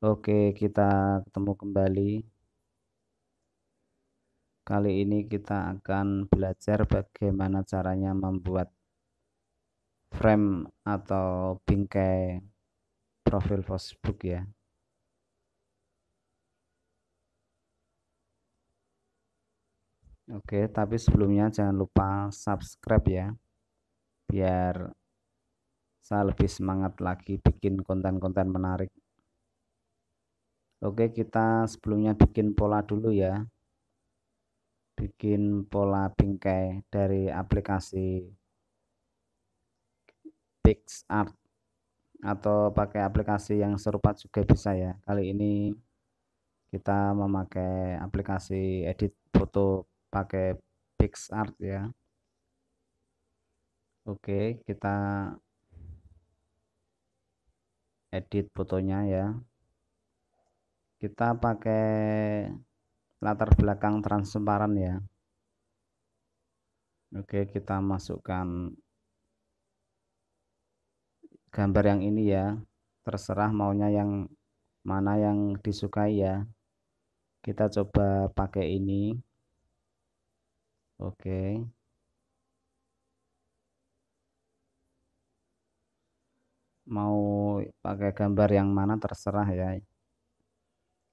Oke, kita ketemu kembali. Kali ini kita akan belajar bagaimana caranya membuat frame atau bingkai profil Facebook ya. Oke, tapi sebelumnya jangan lupa subscribe ya. Biar saya lebih semangat lagi bikin konten-konten menarik. Oke, kita sebelumnya bikin pola dulu ya. Bikin pola bingkai dari aplikasi PixArt atau pakai aplikasi yang serupa juga bisa ya. Kali ini kita memakai aplikasi edit foto pakai PixArt ya. Oke, kita edit fotonya ya kita pakai latar belakang transparan ya Oke kita masukkan gambar yang ini ya terserah maunya yang mana yang disukai ya kita coba pakai ini Oke mau pakai gambar yang mana terserah ya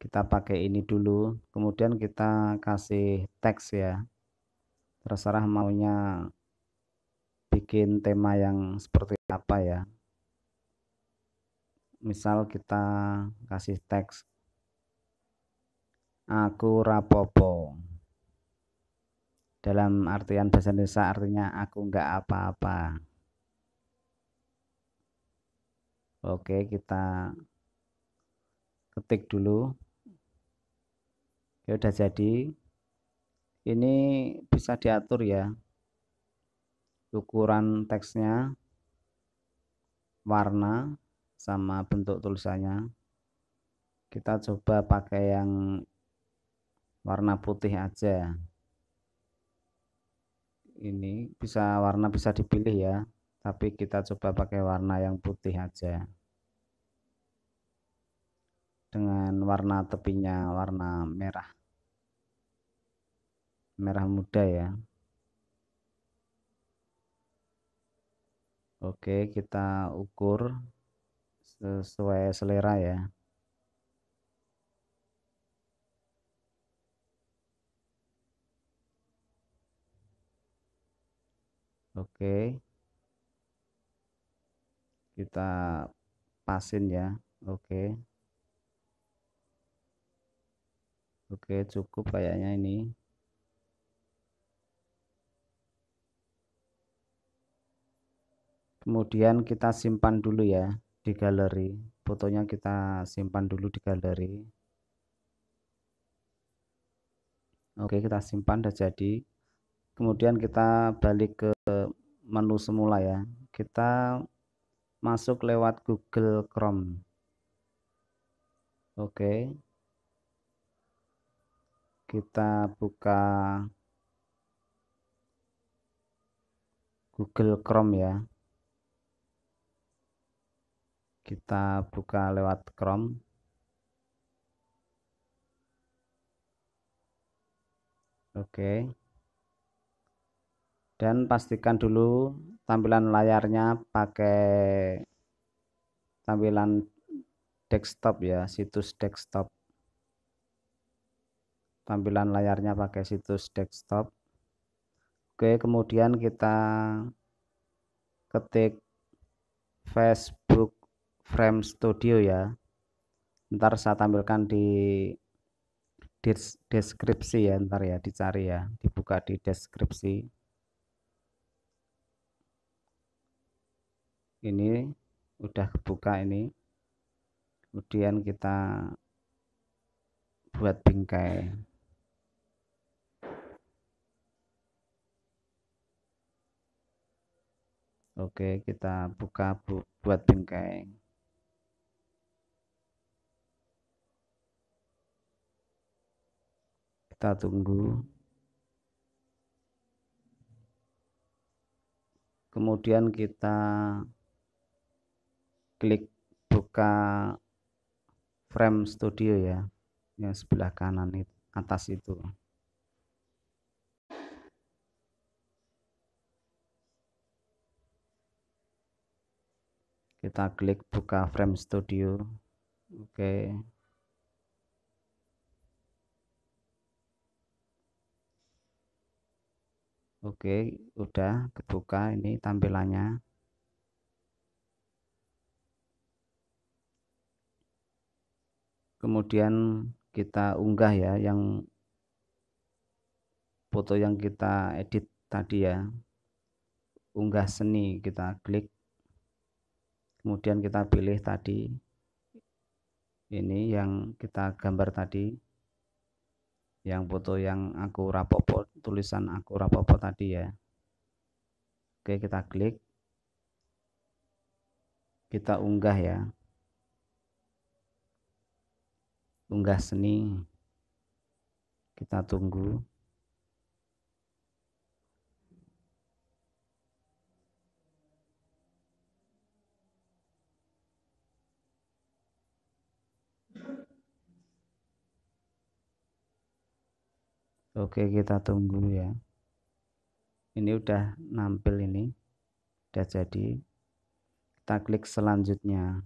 kita pakai ini dulu kemudian kita kasih teks ya terserah maunya bikin tema yang seperti apa ya misal kita kasih teks aku rapopo dalam artian bahasa Indonesia artinya aku enggak apa-apa oke kita ketik dulu ya udah jadi ini bisa diatur ya ukuran teksnya warna sama bentuk tulisannya kita coba pakai yang warna putih aja ini bisa warna bisa dipilih ya tapi kita coba pakai warna yang putih aja dengan warna tepinya warna merah merah muda ya Oke kita ukur sesuai selera ya Oke kita pasin ya Oke Oke, cukup kayaknya ini. Kemudian kita simpan dulu ya di galeri. Fotonya kita simpan dulu di galeri. Oke, kita simpan sudah jadi. Kemudian kita balik ke menu semula ya. Kita masuk lewat Google Chrome. Oke. Okay kita buka Google Chrome ya kita buka lewat Chrome oke dan pastikan dulu tampilan layarnya pakai tampilan desktop ya situs desktop tampilan layarnya pakai situs desktop Oke kemudian kita ketik Facebook Frame Studio ya ntar saya tampilkan di deskripsi ya ntar ya dicari ya dibuka di deskripsi ini udah kebuka ini kemudian kita buat bingkai Oke, kita buka bu buat bingkai. Kita tunggu. Kemudian kita klik buka frame studio ya, yang sebelah kanan atas itu. kita klik buka frame studio oke okay. oke okay, udah kebuka ini tampilannya kemudian kita unggah ya yang foto yang kita edit tadi ya unggah seni kita klik kemudian kita pilih tadi ini yang kita gambar tadi yang foto yang aku rapopo tulisan aku rapopo tadi ya oke kita klik kita unggah ya unggah seni kita tunggu Oke, kita tunggu ya. Ini udah nampil ini. Udah jadi. Kita klik selanjutnya.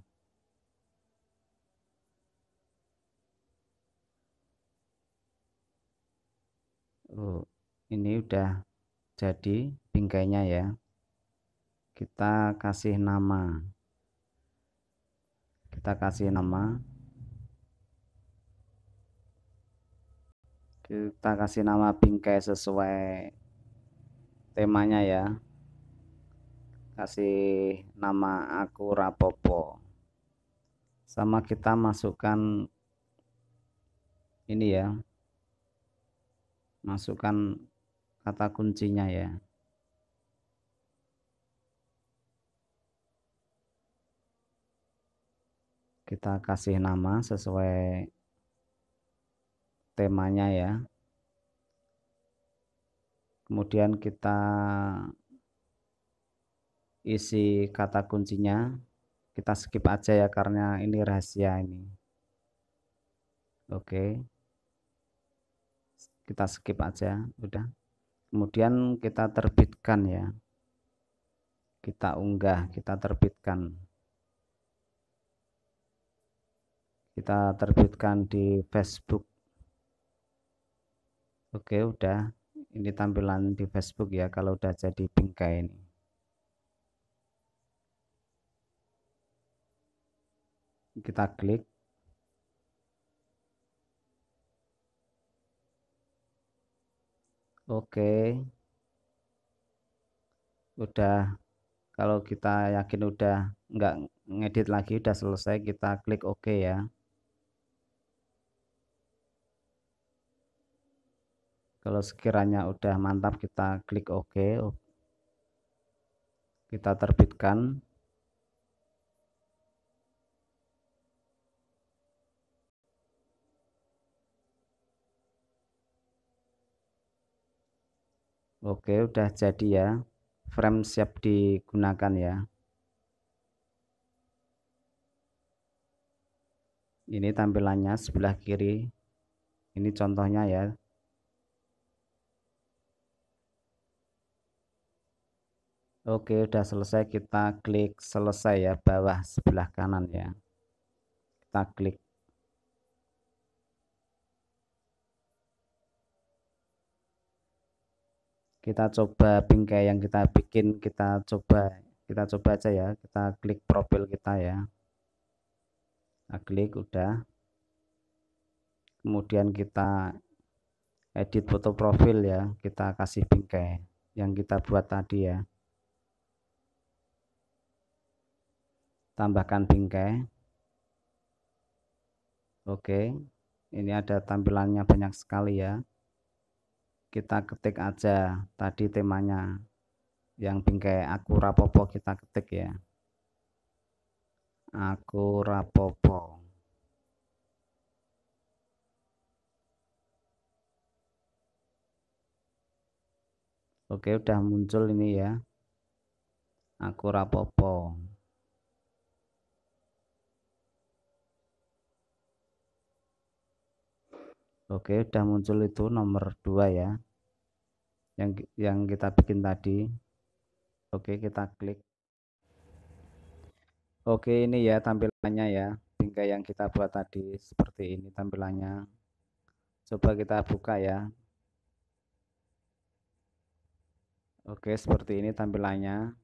Oh, ini udah jadi bingkainya ya. Kita kasih nama. Kita kasih nama kita kasih nama bingkai sesuai temanya ya kasih nama aku Rapopo sama kita masukkan ini ya masukkan kata kuncinya ya kita kasih nama sesuai temanya ya kemudian kita isi kata kuncinya kita skip aja ya karena ini rahasia ini oke kita skip aja udah kemudian kita terbitkan ya kita unggah kita terbitkan kita terbitkan di Facebook Oke, udah. Ini tampilan di Facebook ya kalau udah jadi bingkai ini. Kita klik. Oke. Udah kalau kita yakin udah nggak ngedit lagi udah selesai kita klik OK ya kalau sekiranya udah mantap kita klik OK kita terbitkan Oke, udah jadi ya. Frame siap digunakan ya. Ini tampilannya sebelah kiri. Ini contohnya ya. Oke, udah selesai kita klik selesai ya bawah sebelah kanan ya. Kita klik. Kita coba bingkai yang kita bikin, kita coba kita coba aja ya. Kita klik profil kita ya. Kita klik udah. Kemudian kita edit foto profil ya, kita kasih bingkai yang kita buat tadi ya. tambahkan bingkai oke ini ada tampilannya banyak sekali ya kita ketik aja tadi temanya yang bingkai aku rapopo kita ketik ya aku rapopo Oke, udah muncul ini ya. Aku rapopo. Oke, udah muncul itu nomor 2 ya. Yang yang kita bikin tadi. Oke, kita klik. Oke, ini ya tampilannya ya. Bingkai yang kita buat tadi seperti ini tampilannya. Coba kita buka ya. Oke, seperti ini tampilannya.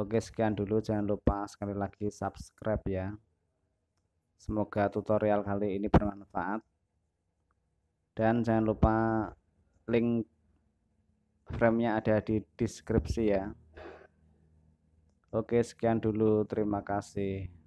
Oke, sekian dulu. Jangan lupa sekali lagi subscribe ya. Semoga tutorial kali ini bermanfaat dan jangan lupa link framenya ada di deskripsi ya oke sekian dulu terima kasih